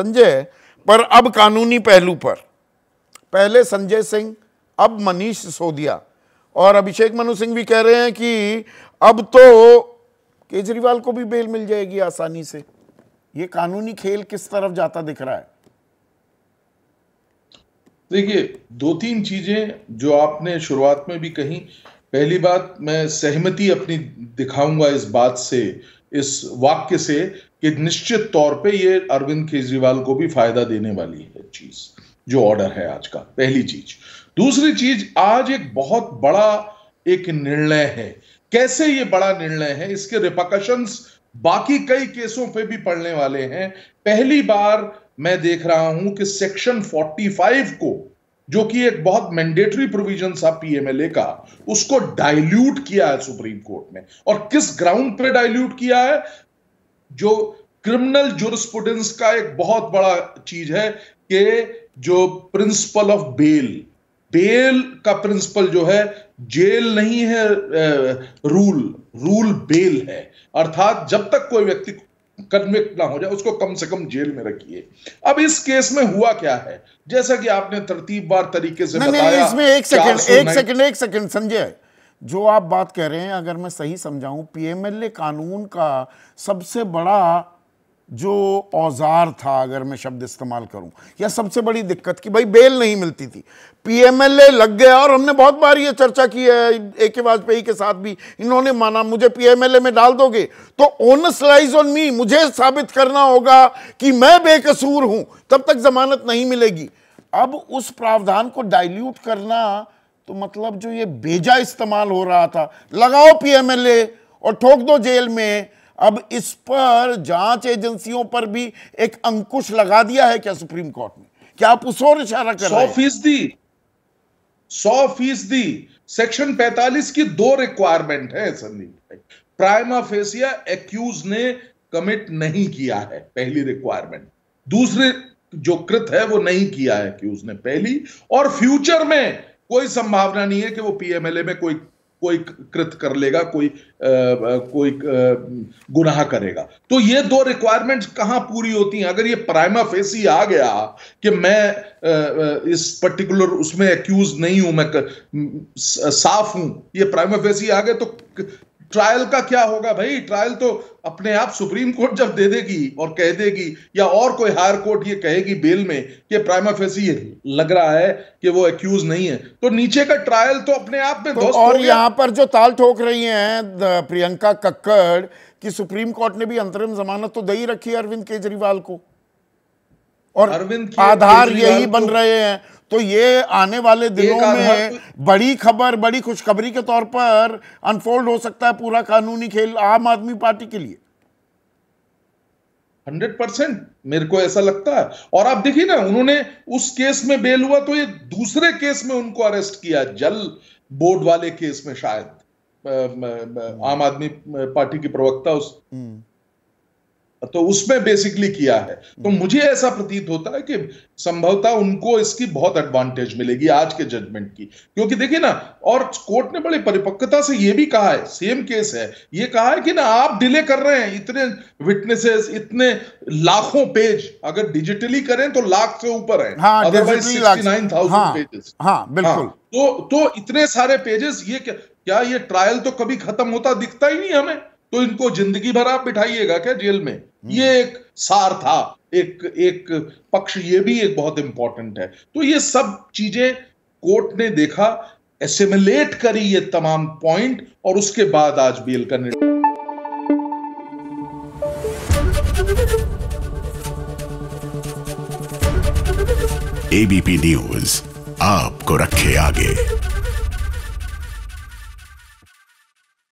संजय पर अब कानूनी पहलू पर पहले संजय सिंह अब मनीष सिसोदिया और अभिषेक मनु सिंह भी कह रहे हैं कि अब तो केजरीवाल को भी बेल मिल जाएगी आसानी से ये कानूनी खेल किस तरफ जाता दिख रहा है देखिए दो तीन चीजें जो आपने शुरुआत में भी कही पहली बात मैं सहमति अपनी दिखाऊंगा इस बात से इस वाक्य से कि निश्चित तौर पे ये अरविंद केजरीवाल को भी फायदा देने वाली है चीज जो ऑर्डर है आज का पहली चीज दूसरी चीज आज एक बहुत बड़ा एक निर्णय है कैसे ये बड़ा निर्णय है इसके रिपोकशंस बाकी कई केसों पे भी पड़ने वाले हैं पहली बार मैं देख रहा हूं कि सेक्शन 45 को जो कि एक बहुत मैंडेटरी प्रोविजन था पीएमएलए का उसको डाइल्यूट किया है सुप्रीम कोर्ट ने और किस ग्राउंड पे डाइल्यूट किया है जो क्रिमिनल जुरिस्पुडेंस का एक बहुत बड़ा चीज है कि जो प्रिंसिपल ऑफ बेल बेल का प्रिंसिपल जो है जेल नहीं है रूल रूल बेल है अर्थात जब तक कोई व्यक्ति कन्विक्ट ना हो जाए उसको कम से कम जेल में रखिए अब इस केस में हुआ क्या है जैसा कि आपने बार तरीके से नहीं, बताया इसमें एक सेकंड एक सेकंड एक सेकंड संजय जो आप बात कह रहे हैं अगर मैं सही समझाऊं पीएमएलए कानून का सबसे बड़ा जो औजार था अगर मैं शब्द इस्तेमाल करूं या सबसे बड़ी दिक्कत की भाई बेल नहीं मिलती थी पीएमएलए लग गया और हमने बहुत बार ये चर्चा की है ए के वाजपेयी के साथ भी इन्होंने माना मुझे पीएमएलए में डाल दोगे तो ओन स्लाइज ऑन मी मुझे साबित करना होगा कि मैं बेकसूर हूं तब तक जमानत नहीं मिलेगी अब उस प्रावधान को डायल्यूट करना तो मतलब जो ये बेजा इस्तेमाल हो रहा था लगाओ पीएमएलए और ठोक दो जेल में अब इस पर जांच एजेंसियों पर भी एक अंकुश लगा दिया है क्या सुप्रीम कोर्ट ने क्या आप उस और इशारा कर रहे हैं सौ फीसदी सौ फीसदी सेक्शन 45 की दो रिक्वायरमेंट है संदीप प्राइमा फेसिया एक्यूज ने कमिट नहीं किया है पहली रिक्वायरमेंट दूसरे जो कृत है वो नहीं किया है कि उसने पहली और फ्यूचर में कोई संभावना नहीं है कि वो पीएमएलए में कोई कोई कृत कर लेगा कोई आ, कोई आ, गुनाह करेगा तो ये दो रिक्वायरमेंट्स कहाँ पूरी होती हैं अगर ये प्राइमा फेसी आ गया कि मैं आ, इस पर्टिकुलर उसमें एक्यूज नहीं हूं मैं कर, साफ हूं ये प्राइमा फेसी आ गया तो ट्रायल का क्या होगा भाई ट्रायल तो अपने आप सुप्रीम कोर्ट जब दे देगी और कह देगी या और कोई हायर कोर्ट ये कहेगी बेल में कि प्राइमा फेसी लग रहा है कि वो एक्यूज नहीं है तो नीचे का ट्रायल तो अपने आप में तो और यहाँ पर जो ताल ठोक रही हैं प्रियंका कक्कड़ कि सुप्रीम कोर्ट ने भी अंतरिम जमानत तो दे ही रखी है अरविंद केजरीवाल को और अरविंद आधार यही बन रहे हैं तो ये आने वाले दिनों में बड़ी खबर बड़ी खुशखबरी के तौर पर अनफोल्ड हो सकता है पूरा कानूनी खेल आम आदमी पार्टी के लिए हंड्रेड परसेंट मेरे को ऐसा लगता है और आप देखिए ना उन्होंने उस केस में बेल हुआ तो ये दूसरे केस में उनको अरेस्ट किया जल बोर्ड वाले केस में शायद आम आदमी पार्टी की प्रवक्ता उस हम्म। तो उसमें बेसिकली किया है तो हम्म। मुझे ऐसा प्रतीत होता है कि संभवतः उनको इसकी बहुत एडवांटेज मिलेगी आज के जजमेंट की क्योंकि देखिए ना और कोर्ट ने बड़े परिपक्वता से यह भी कहा है सेम केस है यह कहा है कि ना आप डिले कर रहे हैं इतने विटनेसेस इतने लाखों पेज अगर डिजिटली करें तो लाख से ऊपर है हाँ, हाँ, पेजेस हाँ, बिल्कुल हाँ, तो, तो इतने सारे पेजेस ये क्या, क्या ये ट्रायल तो कभी खत्म होता दिखता ही नहीं हमें तो इनको जिंदगी भर आप बिठाइएगा क्या जेल में ये hmm. एक सार था एक एक पक्ष ये भी एक बहुत इंपॉर्टेंट है तो ये सब चीजें कोर्ट ने देखा एसिमुलेट करी ये तमाम पॉइंट और उसके बाद आज बेल का निर्णय एबीपी न्यूज आपको रखे आगे